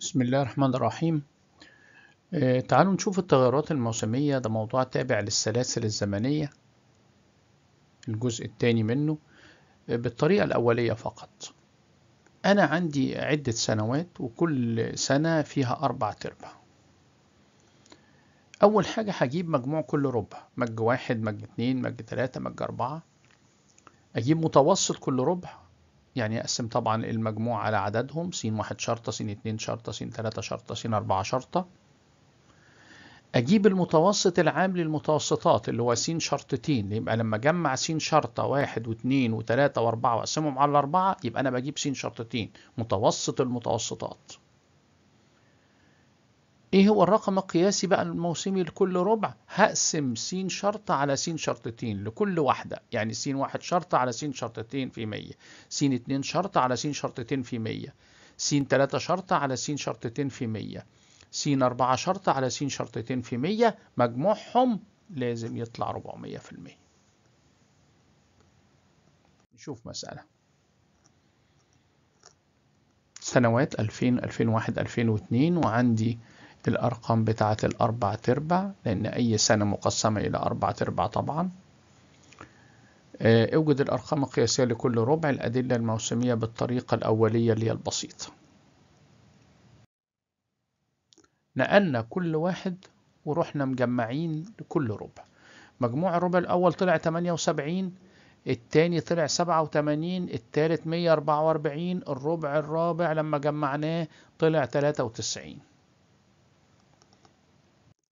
بسم الله الرحمن الرحيم آه، تعالوا نشوف التغيرات الموسمية ده موضوع تابع للسلاسل الزمنية الجزء الثاني منه آه، بالطريقة الأولية فقط أنا عندي عدة سنوات وكل سنة فيها أربع أرباع أول حاجة هجيب مجموع كل ربع مج واحد مج اتنين مج تلاتة مج أربعة أجيب متوسط كل ربع يعني يقسم طبعا المجموع على عددهم س واحد شرطة س اتنين شرطة س تلاتة شرطة س أربعة شرطة أجيب المتوسط العام للمتوسطات اللي هو س شرطتين يبقى لما أجمع س شرطة واحد واثنين وتلاتة وأربعة وأقسمهم على أربعة يبقى أنا بجيب س شرطتين متوسط المتوسطات ايه هو الرقم القياسي بقى الموسمي لكل ربع هقسم س شرطة على س شرطتين لكل واحدة يعني س واحد شرطة على س شرطتين في 100 س اتنين شرطة على س شرطتين في 100 س تلاتة شرطة على س شرطتين في 100 س اربعة شرطة على س شرطتين في 100 مجموعهم لازم يطلع 400% نشوف مسألة سنوات 2000 2001 2002 وعندي الأرقام بتاعة الأربع تربع لأن أي سنة مقسمة إلى أربع تربع طبعا آه، اوجد الأرقام القياسية لكل ربع الأدلة الموسمية بالطريقة الأولية اللي هي البسيطة نقلنا كل واحد ورحنا مجمعين لكل ربع مجموع الربع الأول طلع 78 التاني طلع 87 التالت 144 الربع الرابع لما جمعناه طلع 93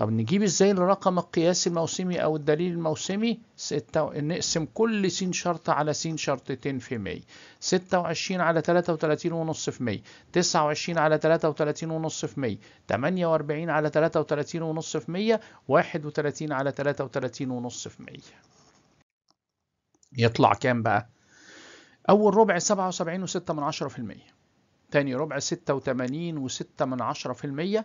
طب نجيب ازاي الرقم القياسي الموسمي او الدليل الموسمي ستة نقسم كل س شرط على س شرطتين في ستة 26 على 33 ونص في تسعة 29 على 33 ونص في تمانية 48 على 33 ونص في واحد 31 على 33 ونص في مية. يطلع كام بقى اول ربع سبعة وسبعين وستة من عشرة في المية تاني ربع ستة وتمانين وستة من عشرة في المية